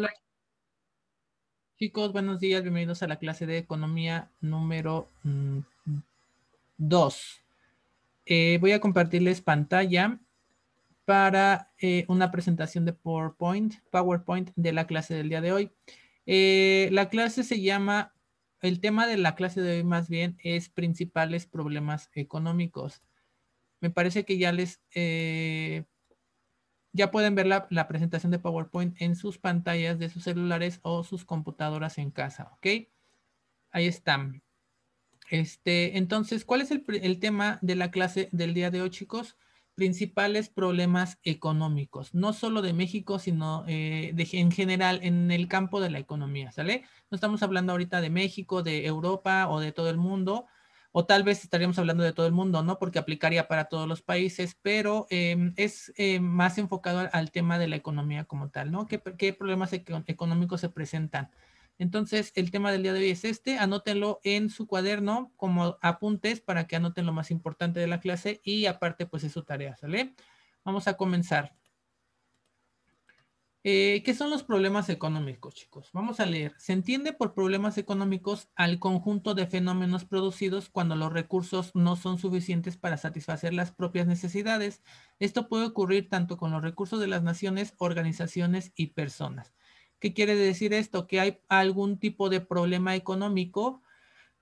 Hola. Chicos, buenos días, bienvenidos a la clase de economía número 2. Mm, eh, voy a compartirles pantalla para eh, una presentación de PowerPoint, PowerPoint de la clase del día de hoy. Eh, la clase se llama, el tema de la clase de hoy más bien es principales problemas económicos. Me parece que ya les ya pueden ver la, presentación de PowerPoint en sus pantallas de sus celulares o sus computadoras en casa, ¿ok? Ahí están. Este, entonces, ¿cuál es el, tema de la clase del día de hoy, chicos? Principales problemas económicos, no solo de México, sino eh, en general en el campo de la economía, ¿sale? No estamos hablando ahorita de México, de Europa o de todo el mundo, o tal vez estaríamos hablando de todo el mundo, ¿no? Porque aplicaría para todos los países, pero em, es eh, más enfocado al, tema de la economía como tal, ¿no? ¿Qué, problemas económicos se presentan? Entonces, el tema del día de hoy es este, anótenlo en su cuaderno como apuntes para que anoten lo más importante de la clase y aparte, pues es su tarea, ¿sale? Vamos a comenzar. Eh, ¿Qué son los problemas económicos, chicos? Vamos a leer. Se entiende por problemas económicos al conjunto de fenómenos producidos cuando los recursos no son suficientes para satisfacer las propias necesidades. Esto puede ocurrir tanto con los recursos de las naciones, organizaciones y personas. ¿Qué quiere decir esto? Que hay algún tipo de problema económico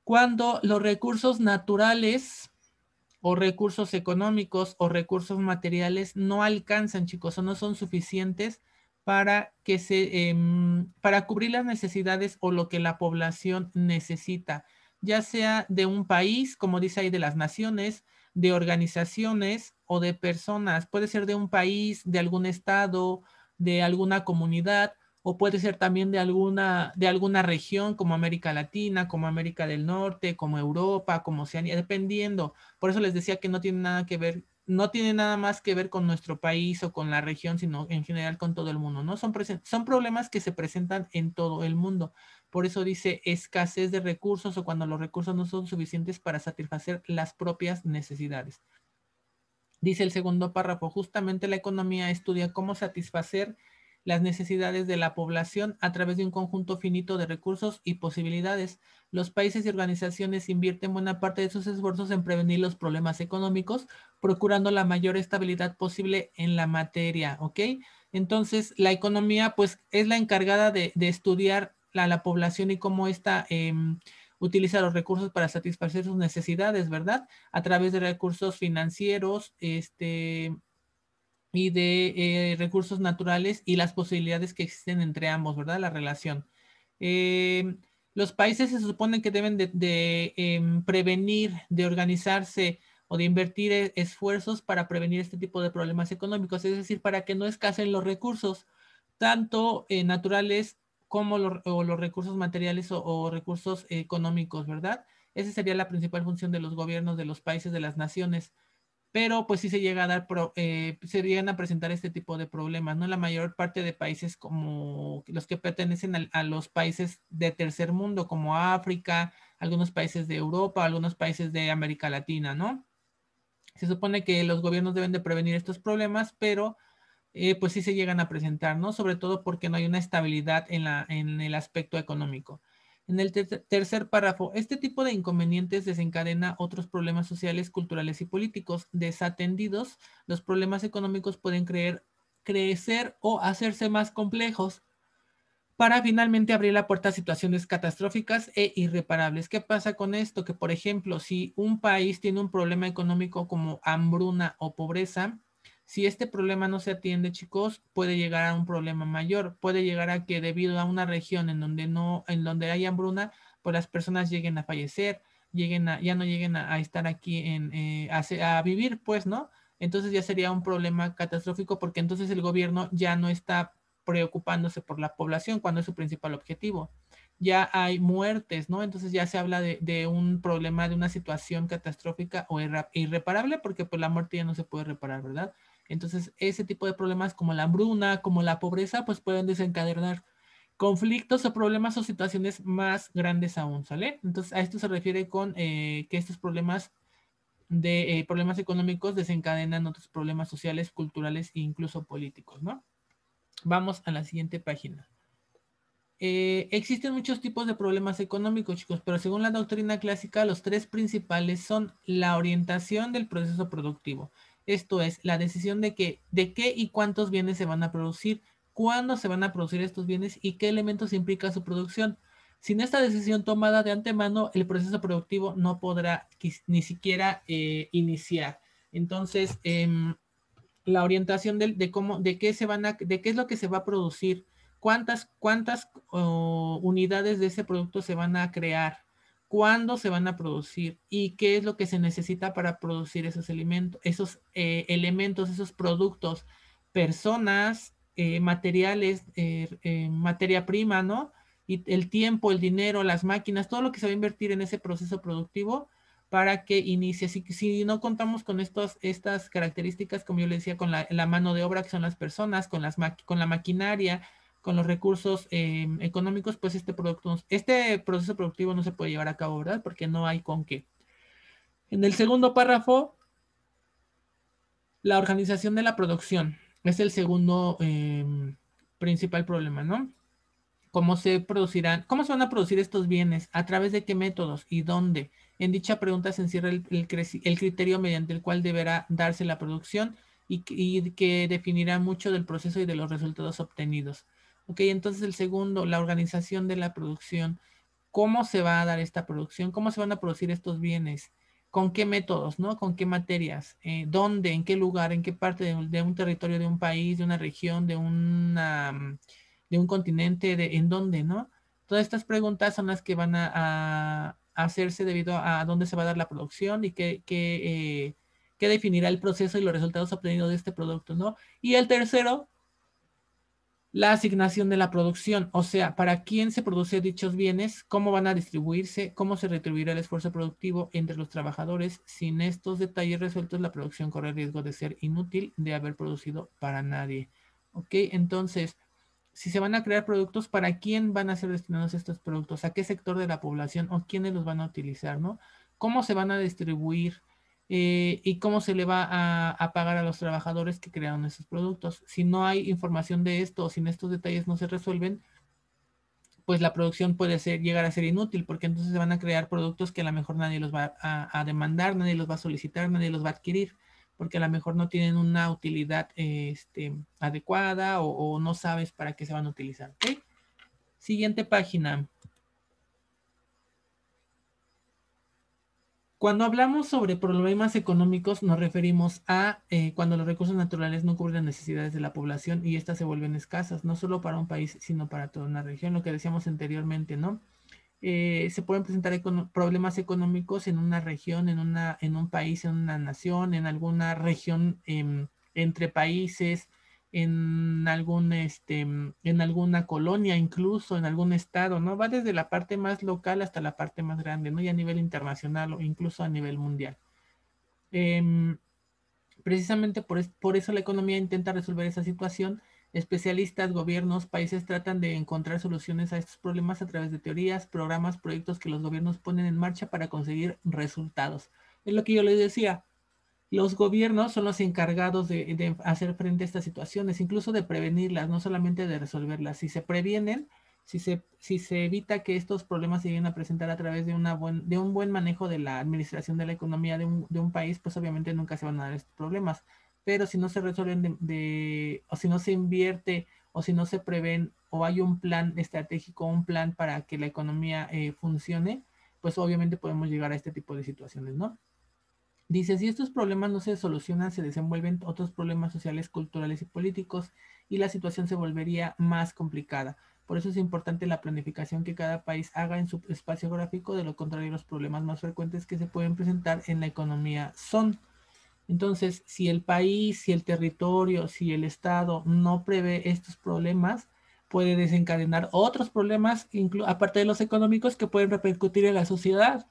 cuando los recursos naturales o recursos económicos o recursos materiales no alcanzan, chicos, o no son suficientes para, que se, em, para cubrir las necesidades o lo que la población necesita, ya sea de un país, como dice ahí, de las naciones, de organizaciones o de personas. Puede ser de un país, de algún estado, de alguna comunidad o puede ser también de alguna, de alguna región como América Latina, como América del Norte, como Europa, como Oceanía, dependiendo. Por eso les decía que no tiene nada que ver no tiene nada más que ver con nuestro país o con la región, sino en general con todo el mundo, ¿no? Son, son problemas que se presentan en todo el mundo. Por eso dice escasez de recursos o cuando los recursos no son suficientes para satisfacer las propias necesidades. Dice el segundo párrafo, justamente la economía estudia cómo satisfacer las necesidades de la población a través de un conjunto finito de recursos y posibilidades. Los países y organizaciones invierten buena parte de sus esfuerzos en prevenir los problemas económicos, procurando la mayor estabilidad posible en la materia, ¿ok? Entonces, la economía, pues, es la encargada de, estudiar a la población y cómo esta... Em, utiliza los recursos para satisfacer sus necesidades, ¿verdad? A través de recursos financieros, este, y de eh, recursos naturales y las posibilidades que existen entre ambos, ¿verdad? La relación. Eh, los países se suponen que deben de, em, prevenir, de organizarse o de invertir eh, esfuerzos para prevenir este tipo de problemas económicos, es decir, para que no escasen los recursos, tanto naturales como los, recursos materiales o recursos económicos, ¿verdad? Esa sería la principal función de los gobiernos de los países, de las naciones pero pues sí se llega a dar, eh, se llegan a presentar este tipo de problemas, ¿no? La mayor parte de países como los que pertenecen a, los países de tercer mundo, como África, algunos países de Europa, algunos países de América Latina, ¿no? Se supone que los gobiernos deben de prevenir estos problemas, pero eh, pues sí se llegan a presentar, ¿no? Sobre todo porque no hay una estabilidad en, la, en el aspecto económico. En el tercer párrafo, este tipo de inconvenientes desencadena otros problemas sociales, culturales y políticos. Desatendidos, los problemas económicos pueden creer, crecer o hacerse más complejos para finalmente abrir la puerta a situaciones catastróficas e irreparables. ¿Qué pasa con esto? Que, por ejemplo, si un país tiene un problema económico como hambruna o pobreza, si este problema no se atiende, chicos, puede llegar a un problema mayor. Puede llegar a que debido a una región en donde no, en donde hay hambruna, pues las personas lleguen a fallecer, lleguen a, ya no lleguen a, estar aquí en, eh, a, vivir, pues, ¿no? Entonces ya sería un problema catastrófico porque entonces el gobierno ya no está preocupándose por la población cuando es su principal objetivo. Ya hay muertes, ¿no? Entonces ya se habla de, de un problema, de una situación catastrófica o irreparable porque pues la muerte ya no se puede reparar, ¿verdad? Entonces, ese tipo de problemas como la hambruna, como la pobreza, pues pueden desencadenar conflictos o problemas o situaciones más grandes aún, ¿sale? Entonces, a esto se refiere con eh, que estos problemas de eh, problemas económicos desencadenan otros problemas sociales, culturales e incluso políticos, ¿no? Vamos a la siguiente página. Eh, existen muchos tipos de problemas económicos, chicos, pero según la doctrina clásica, los tres principales son la orientación del proceso productivo, esto es, la decisión de, de qué y cuántos bienes se van a producir, cuándo se van a producir estos bienes y qué elementos implica su producción. Sin esta decisión tomada de antemano, el proceso productivo no podrá ni siquiera eh, iniciar. Entonces, em, la orientación de, cómo, de qué se van a, de qué es lo que se va a producir, cuántas, cuántas unidades de ese producto se van a crear, cuándo se van a producir y qué es lo que se necesita para producir esos elementos, esos eh, elementos, esos productos, personas, eh, materiales, eh, materia prima, ¿no? Y el tiempo, el dinero, las máquinas, todo lo que se va a invertir en ese proceso productivo para que inicie. Si, no contamos con estas características, como yo le decía, con la, mano de obra, que son las personas, con, las con la maquinaria, con los recursos em, económicos, pues este producto, este proceso productivo no se puede llevar a cabo, ¿verdad? Porque no hay con qué. En el segundo párrafo, la organización de la producción es el segundo em, principal problema, ¿no? ¿Cómo se producirán, cómo se van a producir estos bienes? ¿A través de qué métodos y dónde? En dicha pregunta se encierra el, criterio mediante el cual deberá darse la producción y que definirá mucho del proceso y de los resultados obtenidos. Ok, entonces el segundo, la organización de la producción. ¿Cómo se va a dar esta producción? ¿Cómo se van a producir estos bienes? ¿Con qué métodos, no? ¿Con qué materias? Eh, ¿Dónde? ¿En qué lugar? ¿En qué parte de un, territorio, de un país, de una región, de, una, mm, de un continente? ¿En dónde, no? Todas estas preguntas son las que van a, hacerse debido a, dónde se va a dar la producción y qué, qué, eh, qué definirá el proceso y los resultados obtenidos de este producto, ¿no? Y el tercero, la asignación de la producción, o sea, para quién se producen dichos bienes, cómo van a distribuirse, cómo se retribuirá el esfuerzo productivo entre los trabajadores. Sin estos detalles resueltos, la producción corre el riesgo de ser inútil, de haber producido para nadie. ¿Ok? Entonces, si se van a crear productos, ¿para quién van a ser destinados estos productos? ¿A qué sector de la población o quiénes los van a utilizar? ¿No? ¿Cómo se van a distribuir? Eh, y cómo se le va a, pagar a los trabajadores que crearon esos productos. Si no hay información de esto o si estos detalles no se resuelven, pues la producción puede ser, llegar a ser inútil porque entonces se van a crear productos que a lo mejor nadie los va a, demandar, nadie los va a solicitar, nadie los va a adquirir porque a lo mejor no tienen una utilidad este, adecuada o, no sabes para qué se van a utilizar. Siguiente página. Cuando hablamos sobre problemas económicos, nos referimos a eh, cuando los recursos naturales no cubren las necesidades de la población y éstas se vuelven escasas, no solo para un país, sino para toda una región, lo que decíamos anteriormente, ¿no? Eh, se pueden presentar problemas económicos en una región, en, una, en un país, en una nación, en alguna región em, entre países, en algún este en alguna colonia incluso en algún estado no va desde la parte más local hasta la parte más grande no y a nivel internacional o incluso a nivel mundial em, precisamente por, por eso la economía intenta resolver esa situación especialistas gobiernos países tratan de encontrar soluciones a estos problemas a través de teorías programas proyectos que los gobiernos ponen en marcha para conseguir resultados es lo que yo les decía los gobiernos son los encargados de, hacer frente a estas situaciones, incluso de prevenirlas, no solamente de resolverlas. Si se previenen, si se, si se evita que estos problemas se lleguen a presentar a través de, una de un buen manejo de la administración de la economía de un, país, pues obviamente nunca se van a dar estos problemas. Pero si no se resuelven o si no se invierte o si no se prevén o hay un plan estratégico, un plan para que la economía eh, funcione, pues obviamente podemos llegar a este tipo de situaciones, ¿no? Dice, si estos problemas no se solucionan, se desenvuelven otros problemas sociales, culturales y políticos y la situación se volvería más complicada. Por eso es importante la planificación que cada país haga en su espacio gráfico, de lo contrario los problemas más frecuentes que se pueden presentar en la economía son. Entonces, si el país, si el territorio, si el Estado no prevé estos problemas, puede desencadenar otros problemas, aparte de los económicos, que pueden repercutir en la sociedad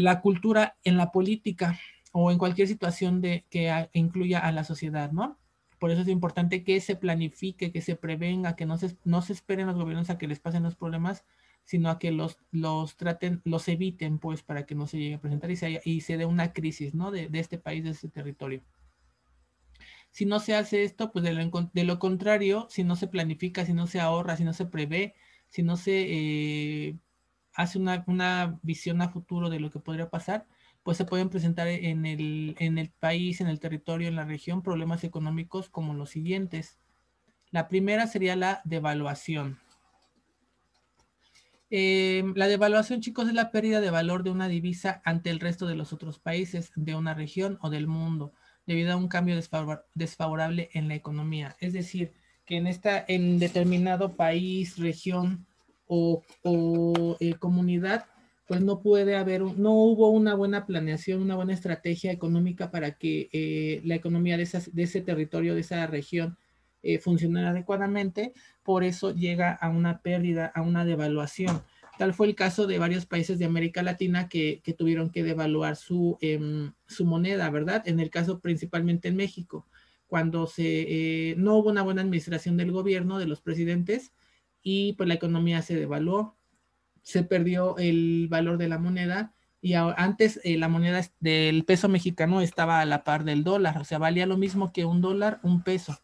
la cultura en la política o en cualquier situación de, que incluya a la sociedad, ¿no? Por eso es importante que se planifique, que se prevenga, que no se, no se esperen los gobiernos a que les pasen los problemas, sino a que los, los traten, los eviten, pues, para que no se llegue a presentar y se, y se dé una crisis, ¿no? De, este país, de este territorio. Si no se hace esto, pues de lo, contrario, si no se planifica, si no se ahorra, si no se prevé, si no se eh, hace una, visión a futuro de lo que podría pasar, pues se pueden presentar en el, en el país, en el territorio, en la región, problemas económicos como los siguientes. La primera sería la devaluación. Em, la devaluación, chicos, es la pérdida de valor de una divisa ante el resto de los otros países de una región o del mundo debido a un cambio desfavorable en la economía. Es decir, que en, esta, en determinado país, región, o, eh, comunidad, pues no puede haber, no hubo una buena planeación, una buena estrategia económica para que eh, la economía de, ese territorio, de esa región, eh, funcionara adecuadamente. Por eso llega a una pérdida, a una devaluación. Tal fue el caso de varios países de América Latina que, tuvieron que devaluar su, em, su, moneda, ¿verdad? En el caso principalmente en México, cuando se, eh, no hubo una buena administración del gobierno, de los presidentes, y pues la economía se devaluó, se perdió el valor de la moneda y antes eh, la moneda del peso mexicano estaba a la par del dólar, o sea, valía lo mismo que un dólar, un peso.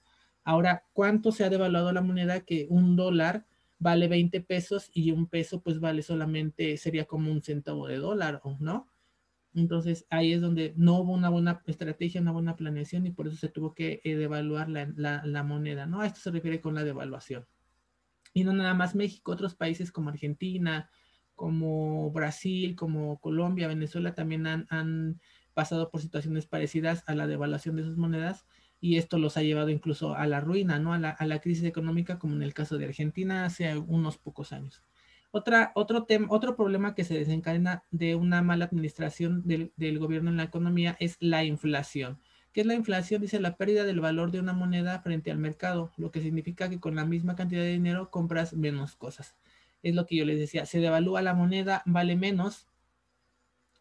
Ahora, ¿cuánto se ha devaluado la moneda que un dólar vale 20 pesos y un peso pues vale solamente, sería como un centavo de dólar, o ¿no? Entonces ahí es donde no hubo una buena estrategia, una buena planeación y por eso se tuvo que eh, devaluar la, moneda, ¿no? esto se refiere con la devaluación y no nada más México, otros países como Argentina, como Brasil, como Colombia, Venezuela también han, pasado por situaciones parecidas a la devaluación de sus monedas y esto los ha llevado incluso a la ruina, ¿no? A la, crisis económica como en el caso de Argentina hace unos pocos años. Otra, otro, otro problema que se desencadena de una mala administración del, del gobierno en la economía es la inflación. ¿Qué es la inflación, dice la pérdida del valor de una moneda frente al mercado, lo que significa que con la misma cantidad de dinero compras menos cosas. Es lo que yo les decía, se devalúa la moneda, vale menos,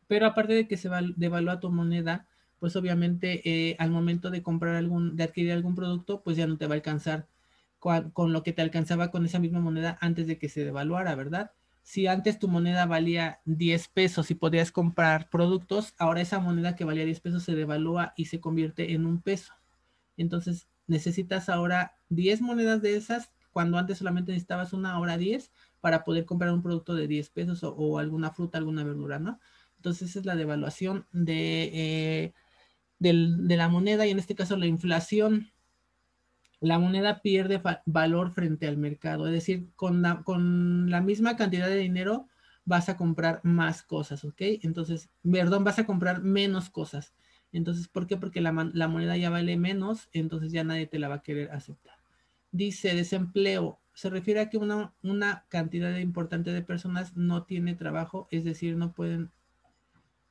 pero aparte de que se devalúa tu moneda, pues obviamente eh, al momento de comprar algún, de adquirir algún producto, pues ya no te va a alcanzar con, con lo que te alcanzaba con esa misma moneda antes de que se devaluara, ¿verdad? si antes tu moneda valía 10 pesos y podías comprar productos, ahora esa moneda que valía 10 pesos se devalúa y se convierte en un peso. Entonces necesitas ahora 10 monedas de esas, cuando antes solamente necesitabas una, hora 10, para poder comprar un producto de 10 pesos o, alguna fruta, alguna verdura, ¿no? Entonces esa es la devaluación de, eh, de la moneda y en este caso la inflación la moneda pierde valor frente al mercado. Es decir, con la, misma cantidad de dinero vas a comprar más cosas, ¿ok? Entonces, perdón, vas a comprar menos cosas. Entonces, ¿por qué? Porque la, moneda ya vale menos, entonces ya nadie te la va a querer aceptar. Dice desempleo, se refiere a que una, cantidad importante de personas no tiene trabajo, es decir, no pueden,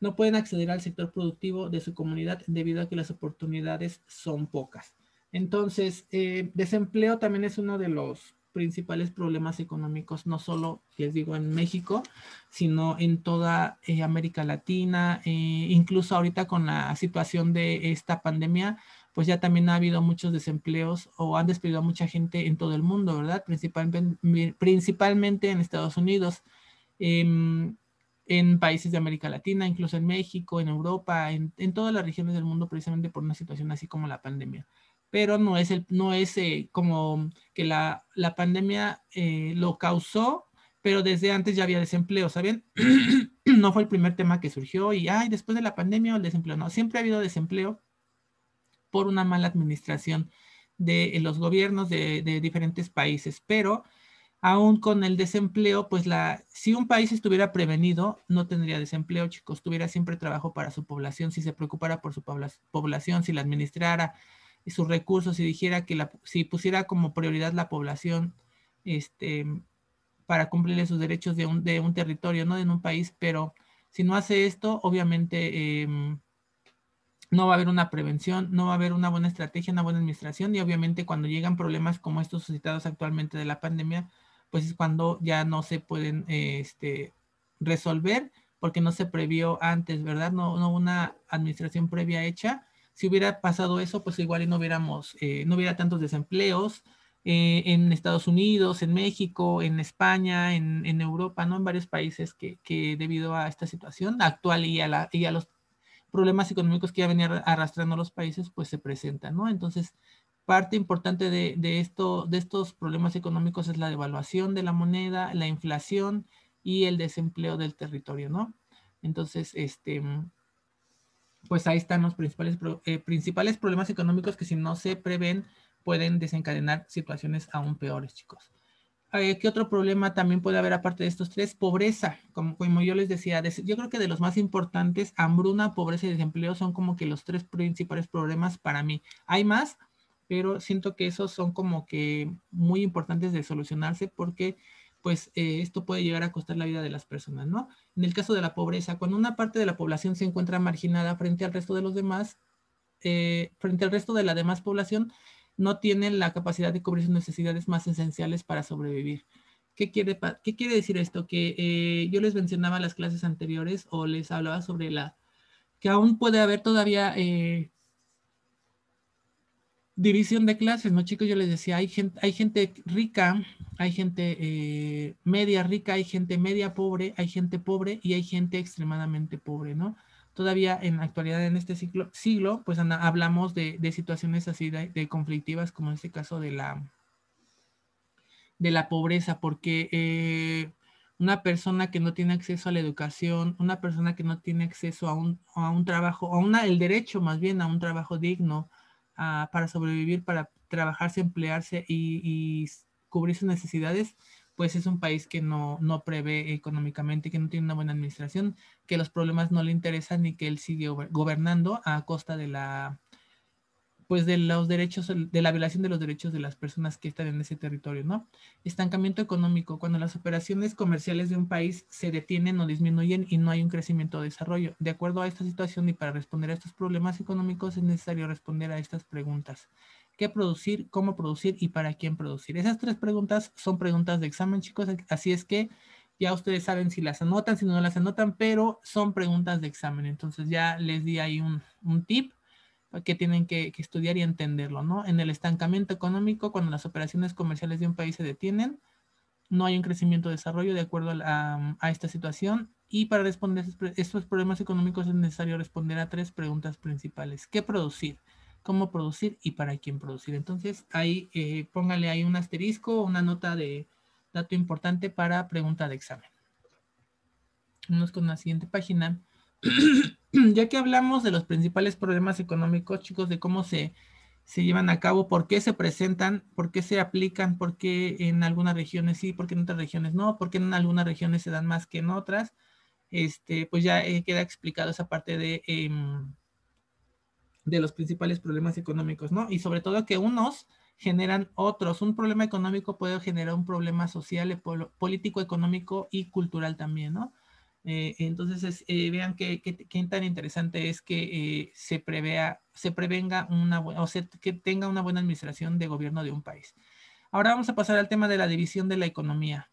no pueden acceder al sector productivo de su comunidad debido a que las oportunidades son pocas. Entonces, eh, desempleo también es uno de los principales problemas económicos, no solo, les digo, en México, sino en toda eh, América Latina, eh, incluso ahorita con la situación de esta pandemia, pues ya también ha habido muchos desempleos o han despedido a mucha gente en todo el mundo, ¿verdad? Principalmente, en Estados Unidos, em, en países de América Latina, incluso en México, en Europa, en todas las regiones del mundo, precisamente por una situación así como la pandemia pero no es, el, no es eh, como que la, pandemia eh, lo causó, pero desde antes ya había desempleo, ¿saben? no fue el primer tema que surgió y, ay, después de la pandemia el desempleo, no, siempre ha habido desempleo por una mala administración de los gobiernos de, de diferentes países, pero aún con el desempleo, pues la, si un país estuviera prevenido, no tendría desempleo, chicos, tuviera siempre trabajo para su población, si se preocupara por su población, si la administrara, sus recursos y dijera que la, si pusiera como prioridad la población este, para cumplirle sus derechos de un, de un territorio, no de un país, pero si no hace esto, obviamente em, no va a haber una prevención, no va a haber una buena estrategia, una buena administración y obviamente cuando llegan problemas como estos suscitados actualmente de la pandemia, pues es cuando ya no se pueden eh, este, resolver porque no se previó antes, ¿verdad? No, no una administración previa hecha si hubiera pasado eso, pues igual no hubiéramos, eh, no hubiera tantos desempleos eh, en Estados Unidos, en México, en España, en, Europa, ¿no? En varios países que, que, debido a esta situación actual y a, la, y los problemas económicos que ya venían arrastrando los países, pues se presentan, ¿no? Entonces, parte importante de, de, esto, de estos problemas económicos es la devaluación de la moneda, la inflación y el desempleo del territorio, ¿no? Entonces, este, pues ahí están los principales, eh, principales problemas económicos que si no se prevén pueden desencadenar situaciones aún peores, chicos. Eh, ¿Qué otro problema también puede haber aparte de estos tres? Pobreza, como, como yo les decía, yo creo que de los más importantes, hambruna, pobreza y desempleo son como que los tres principales problemas para mí. Hay más, pero siento que esos son como que muy importantes de solucionarse porque pues eh, esto puede llegar a costar la vida de las personas, ¿no? En el caso de la pobreza, cuando una parte de la población se encuentra marginada frente al resto de los demás, eh, frente al resto de la demás población, no tienen la capacidad de cubrir sus necesidades más esenciales para sobrevivir. ¿Qué quiere, qué quiere decir esto? Que eh, yo les mencionaba en las clases anteriores o les hablaba sobre la que aún puede haber todavía división de clases, ¿no, chicos? Yo les decía, hay gente, hay gente rica, hay gente eh, media rica, hay gente media pobre, hay gente pobre y hay gente extremadamente pobre, ¿no? Todavía en la actualidad, en este siglo, siglo pues hablamos de, situaciones así de, conflictivas, como en este caso de la, de la pobreza, porque eh, una persona que no tiene acceso a la educación, una persona que no tiene acceso a un, a un trabajo, a una, el derecho más bien a un trabajo digno, Ah, para sobrevivir, para trabajarse, emplearse y, cubrir sus necesidades, pues es un país que no, no prevé económicamente, que no tiene una buena administración, que los problemas no le interesan y que él sigue gobernando a costa de la pues de los derechos, de la violación de los derechos de las personas que están en ese territorio, ¿no? Estancamiento económico, cuando las operaciones comerciales de un país se detienen o disminuyen y no hay un crecimiento o desarrollo. De acuerdo a esta situación y para responder a estos problemas económicos es necesario responder a estas preguntas. ¿Qué producir? ¿Cómo producir? ¿Y para quién producir? Esas tres preguntas son preguntas de examen, chicos, así es que ya ustedes saben si las anotan, si no las anotan, pero son preguntas de examen. Entonces ya les di ahí un, un tip que tienen que, estudiar y entenderlo, ¿no? En el estancamiento económico, cuando las operaciones comerciales de un país se detienen, no hay un crecimiento de desarrollo de acuerdo a, esta situación. Y para responder estos problemas económicos es necesario responder a tres preguntas principales. ¿Qué producir? ¿Cómo producir? ¿Y para quién producir? Entonces, ahí eh, póngale ahí un asterisco o una nota de dato importante para pregunta de examen. Vamos con la siguiente página. ya que hablamos de los principales problemas económicos, chicos, de cómo se, llevan a cabo, por qué se presentan, por qué se aplican, por qué en algunas regiones sí, por qué en otras regiones no, por qué en algunas regiones se dan más que en otras, este, pues ya eh, queda explicado esa parte de, em, de los principales problemas económicos, ¿no? Y sobre todo que unos generan otros. Un problema económico puede generar un problema social, político, económico y cultural también, ¿no? Eh, entonces, eh, vean qué, tan interesante es que eh, se prevea, se prevenga una buena, o sea, que tenga una buena administración de gobierno de un país. Ahora vamos a pasar al tema de la división de la economía.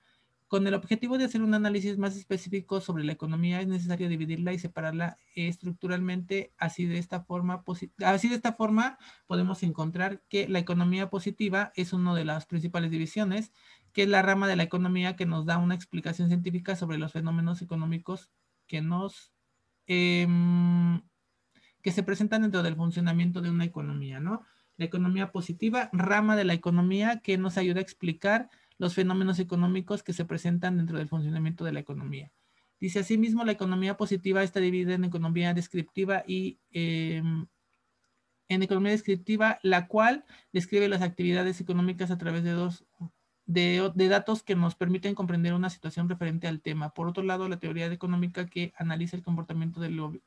Con el objetivo de hacer un análisis más específico sobre la economía, es necesario dividirla y separarla estructuralmente. Así de, esta forma, así de esta forma podemos encontrar que la economía positiva es una de las principales divisiones que es la rama de la economía que nos da una explicación científica sobre los fenómenos económicos que nos em, que se presentan dentro del funcionamiento de una economía, ¿no? La economía positiva, rama de la economía que nos ayuda a explicar los fenómenos económicos que se presentan dentro del funcionamiento de la economía. Dice asimismo, la economía positiva está dividida en economía descriptiva y em, en economía descriptiva, la cual describe las actividades económicas a través de dos de, datos que nos permiten comprender una situación referente al tema. Por otro lado, la teoría económica que analiza el comportamiento, del,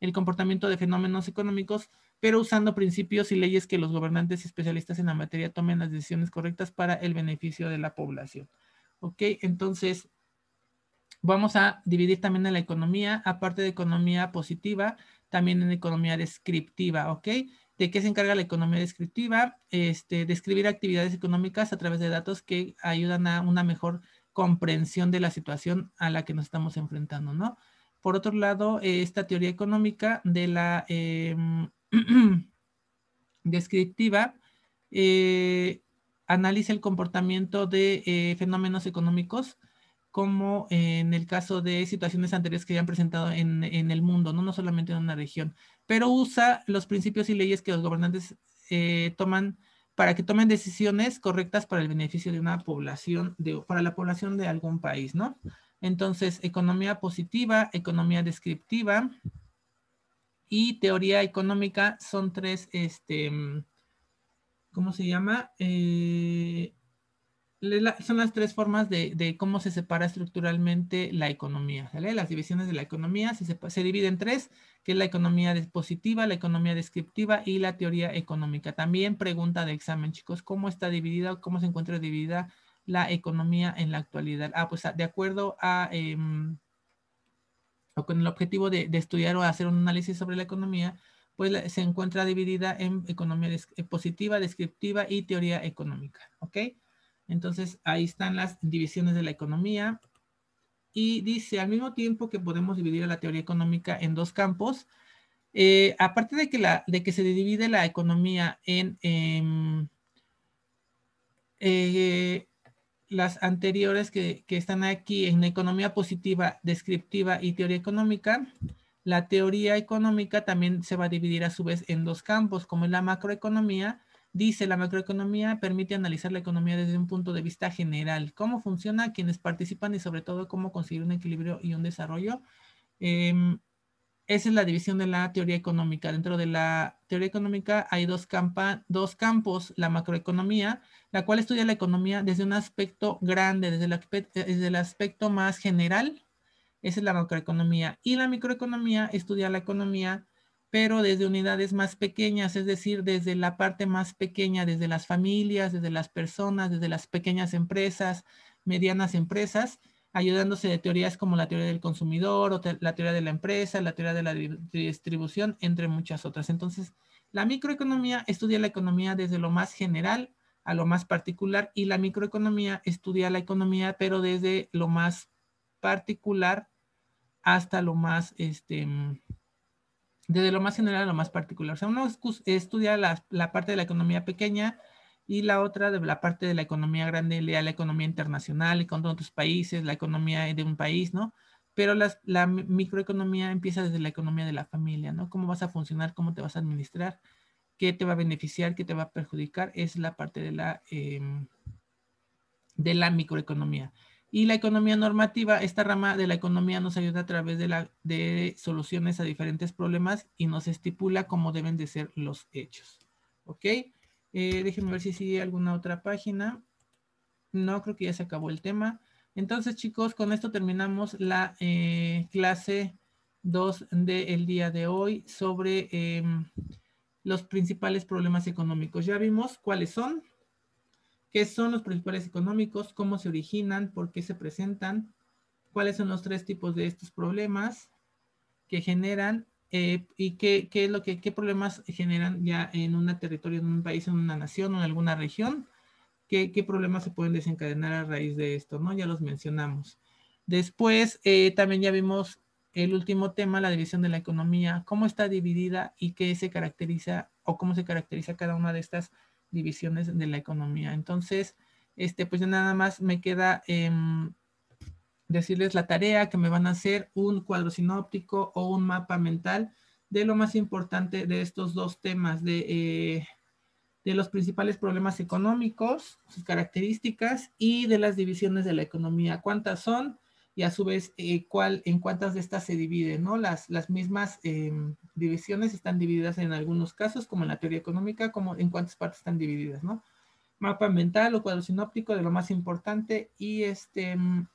el comportamiento de fenómenos económicos, pero usando principios y leyes que los gobernantes y especialistas en la materia tomen las decisiones correctas para el beneficio de la población. ¿Ok? Entonces, vamos a dividir también en la economía, aparte de economía positiva, también en economía descriptiva, ¿ok? ¿De qué se encarga la economía descriptiva? Este, describir actividades económicas a través de datos que ayudan a una mejor comprensión de la situación a la que nos estamos enfrentando, ¿no? Por otro lado, eh, esta teoría económica de la eh, descriptiva eh, analiza el comportamiento de fenómenos económicos como en el caso de situaciones anteriores que han presentado en, el mundo, ¿no? no solamente en una región, pero usa los principios y leyes que los gobernantes eh, toman para que tomen decisiones correctas para el beneficio de una población, de, para la población de algún país, ¿no? Entonces, economía positiva, economía descriptiva y teoría económica son tres, este, ¿cómo se llama? Eh, son las tres formas de, cómo se separa estructuralmente la economía. Las divisiones de la economía se, dividen en tres, que es la economía positiva, la economía descriptiva y la teoría económica. También pregunta de examen, chicos, ¿cómo está dividida, cómo se encuentra dividida la economía en la actualidad? Ah, pues de acuerdo a... Em, o con el objetivo de, estudiar o hacer un análisis sobre la economía, pues se encuentra dividida en economía eh, positiva, descriptiva y teoría económica, ¿ok? Entonces, ahí están las divisiones de la economía. Y dice, al mismo tiempo que podemos dividir la teoría económica en dos campos, eh, aparte de que, la, de que se divide la economía en em, eh, las anteriores que, que, están aquí, en economía positiva, descriptiva y teoría económica, la teoría económica también se va a dividir a su vez en dos campos, como es la macroeconomía Dice, la macroeconomía permite analizar la economía desde un punto de vista general, cómo funciona, quienes participan y sobre todo cómo conseguir un equilibrio y un desarrollo. Em, esa es la división de la teoría económica. Dentro de la teoría económica hay dos, campos, la macroeconomía, la cual estudia la economía desde un aspecto grande, desde el aspecto, eh, desde el aspecto más general. Esa es la macroeconomía. Y la microeconomía estudia la economía pero desde unidades más pequeñas, es decir, desde la parte más pequeña, desde las familias, desde las personas, desde las pequeñas empresas, medianas empresas, ayudándose de teorías como la teoría del consumidor, o la teoría de la empresa, la teoría de la distribución, entre muchas otras. Entonces, la microeconomía estudia la economía desde lo más general a lo más particular y la microeconomía estudia la economía, pero desde lo más particular hasta lo más, este, desde lo más general a lo más particular. O sea, uno estudia la, parte de la economía pequeña y la otra de la parte de la economía grande, la, la economía internacional, y con otros países, la economía de un país, ¿no? Pero la microeconomía empieza desde la economía de la familia, ¿no? ¿Cómo vas a funcionar? ¿Cómo te vas a administrar? ¿Qué te va a beneficiar? ¿Qué te va a perjudicar? Es la parte de la, em, de la microeconomía. Y la economía normativa, esta rama de la economía nos ayuda a través de, la, soluciones a diferentes problemas y nos estipula cómo deben de ser los hechos. ¿Ok? Eh, déjenme ver si sigue alguna otra página. No, creo que ya se acabó el tema. Entonces, chicos, con esto terminamos la eh, clase 2 del día de hoy sobre em, los principales problemas económicos. Ya vimos cuáles son, qué son los principales económicos, cómo se originan, por qué se presentan, cuáles son los tres tipos de estos problemas que generan eh, y qué, qué, es lo que, problemas generan ya en un territorio, en un país, en una nación o en alguna región, qué, qué problemas se pueden desencadenar a raíz de esto, ¿no? Ya los mencionamos. Después, eh, también ya vimos el último tema, la división de la economía, cómo está dividida y qué se caracteriza o cómo se caracteriza cada una de estas divisiones de la economía. Entonces, este, pues ya nada más me queda em, decirles la tarea que me van a hacer un cuadro sinóptico o un mapa mental de lo más importante de estos dos temas, de eh, los principales problemas económicos, sus características y de las divisiones de la economía. ¿Cuántas son? y a su vez eh, cuál, en cuántas de estas se dividen, ¿no? Las, las mismas em, divisiones están divididas en algunos casos, como en la teoría económica, como en cuántas partes están divididas, ¿no? Mapa mental o cuadro sinóptico de lo más importante y este... Mm,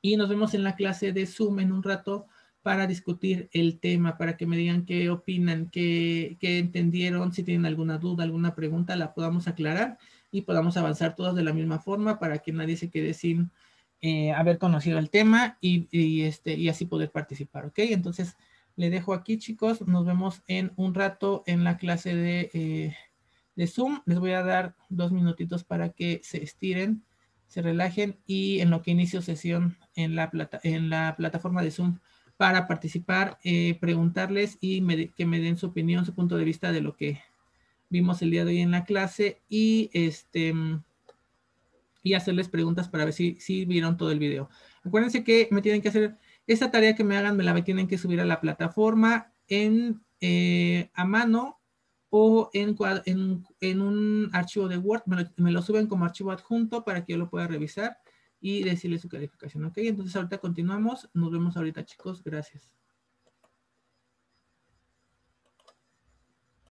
y nos vemos en la clase de Zoom en un rato para discutir el tema, para que me digan qué opinan, qué, qué entendieron, si tienen alguna duda, alguna pregunta, la podamos aclarar y podamos avanzar todos de la misma forma para que nadie se quede sin eh, haber conocido el tema y, este, y así poder participar, ¿ok? Entonces, le dejo aquí, chicos. Nos vemos en un rato en la clase eh, de, Zoom. Les voy a dar dos minutitos para que se estiren, se relajen y en lo que inicio sesión en la, plata, en la plataforma de Zoom para participar, eh, preguntarles y que me den su opinión, su punto de vista de lo que vimos el día de hoy en la clase y este y hacerles preguntas para ver si, vieron todo el video. Acuérdense que me tienen que hacer esta tarea que me hagan, me la tienen que subir a la plataforma en, eh, a mano o en, un archivo de Word, me lo, suben como archivo adjunto para que yo lo pueda revisar y decirle su calificación, ¿ok? Entonces ahorita continuamos, nos vemos ahorita chicos, gracias.